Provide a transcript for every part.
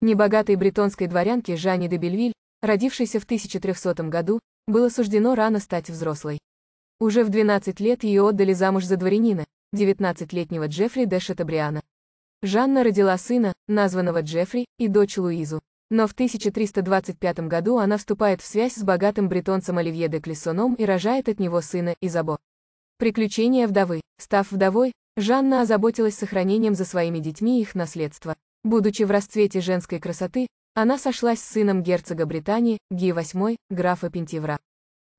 Небогатой бретонской дворянке Жанне де Бельвиль, родившейся в 1300 году, было суждено рано стать взрослой. Уже в 12 лет ее отдали замуж за дворянина, 19-летнего Джеффри де Шатабриана. Жанна родила сына, названного Джеффри, и дочь Луизу. Но в 1325 году она вступает в связь с богатым бретонцем Оливье де Клессоном и рожает от него сына, Изабо. Приключения вдовы. Став вдовой, Жанна озаботилась сохранением за своими детьми их наследства. Будучи в расцвете женской красоты, она сошлась с сыном герцога Британии, Ги VIII, графа Пентивра.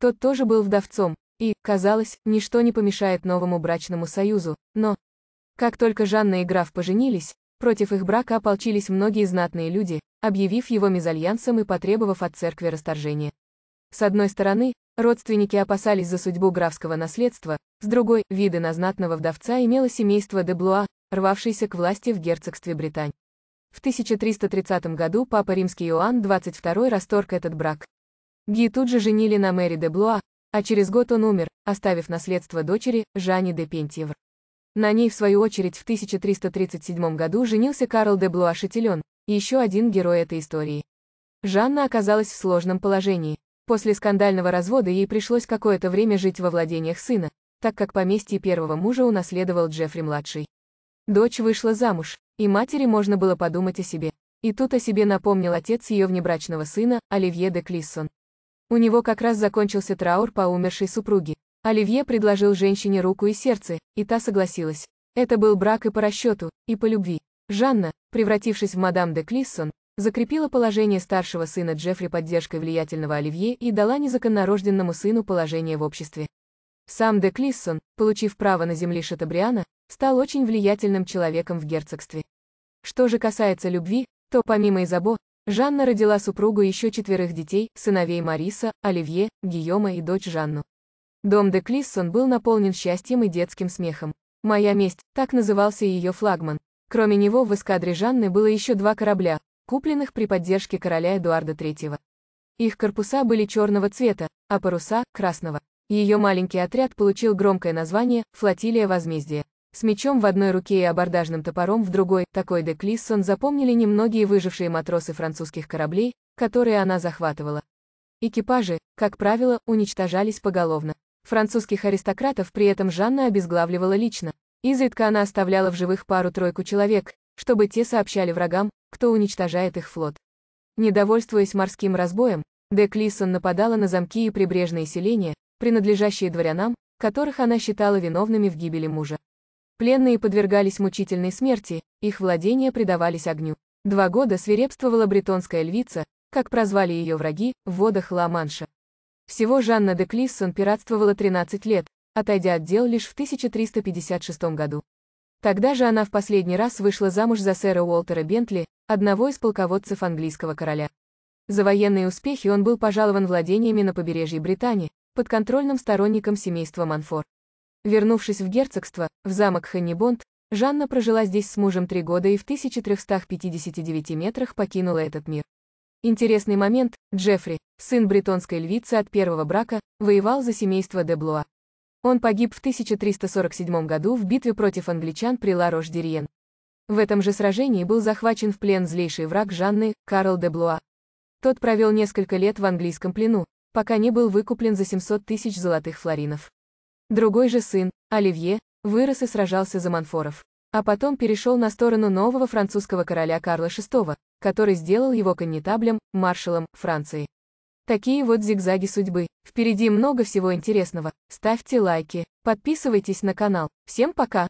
Тот тоже был вдовцом, и, казалось, ничто не помешает новому брачному союзу, но... Как только Жанна и граф поженились, против их брака ополчились многие знатные люди, объявив его мезальянсом и потребовав от церкви расторжения. С одной стороны, родственники опасались за судьбу графского наследства, с другой, виды на знатного вдовца имело семейство де Блуа, рвавшееся к власти в герцогстве Британь. В 1330 году папа римский Иоанн XXII расторг этот брак. Ги тут же женили на Мэри де Блуа, а через год он умер, оставив наследство дочери, Жанни де Пентьевр. На ней, в свою очередь, в 1337 году женился Карл де Блуа Шетилен, еще один герой этой истории. Жанна оказалась в сложном положении. После скандального развода ей пришлось какое-то время жить во владениях сына, так как поместье первого мужа унаследовал Джеффри-младший. Дочь вышла замуж, и матери можно было подумать о себе. И тут о себе напомнил отец ее внебрачного сына, Оливье де Клиссон. У него как раз закончился траур по умершей супруге. Оливье предложил женщине руку и сердце, и та согласилась. Это был брак и по расчету, и по любви. Жанна, превратившись в мадам де Клиссон, закрепила положение старшего сына Джеффри поддержкой влиятельного Оливье и дала незаконнорожденному сыну положение в обществе. Сам де Клиссон, получив право на земли Шатабриана, стал очень влиятельным человеком в герцогстве. Что же касается любви, то помимо Изабо, Жанна родила супругу еще четверых детей, сыновей Мариса, Оливье, Гийома и дочь Жанну. Дом де Клиссон был наполнен счастьем и детским смехом. «Моя месть» — так назывался ее флагман. Кроме него в эскадре Жанны было еще два корабля, купленных при поддержке короля Эдуарда III. Их корпуса были черного цвета, а паруса — красного. Ее маленький отряд получил громкое название «Флотилия возмездия». С мечом в одной руке и абордажным топором в другой, такой де Клиссон запомнили немногие выжившие матросы французских кораблей, которые она захватывала. Экипажи, как правило, уничтожались поголовно. Французских аристократов при этом Жанна обезглавливала лично. Изредка она оставляла в живых пару-тройку человек, чтобы те сообщали врагам, кто уничтожает их флот. Недовольствуясь морским разбоем, Де Клиссон нападала на замки и прибрежные селения, принадлежащие дворянам, которых она считала виновными в гибели мужа. Пленные подвергались мучительной смерти, их владения предавались огню. Два года свирепствовала бретонская львица, как прозвали ее враги, в водах Ла-Манша. Всего Жанна де Клиссон пиратствовала 13 лет, отойдя от дел лишь в 1356 году. Тогда же она в последний раз вышла замуж за сэра Уолтера Бентли, одного из полководцев английского короля. За военные успехи он был пожалован владениями на побережье Британии, подконтрольным сторонником семейства Манфор. Вернувшись в герцогство, в замок Ханнибонд, Жанна прожила здесь с мужем три года и в 1359 метрах покинула этот мир. Интересный момент, Джеффри, сын бретонской львицы от первого брака, воевал за семейство де Блуа. Он погиб в 1347 году в битве против англичан при Ларош-Дерьен. В этом же сражении был захвачен в плен злейший враг Жанны, Карл де Блуа. Тот провел несколько лет в английском плену, пока не был выкуплен за 700 тысяч золотых флоринов. Другой же сын, Оливье, вырос и сражался за Манфоров. А потом перешел на сторону нового французского короля Карла VI, который сделал его коннетаблем, маршалом, Франции. Такие вот зигзаги судьбы. Впереди много всего интересного. Ставьте лайки, подписывайтесь на канал. Всем пока!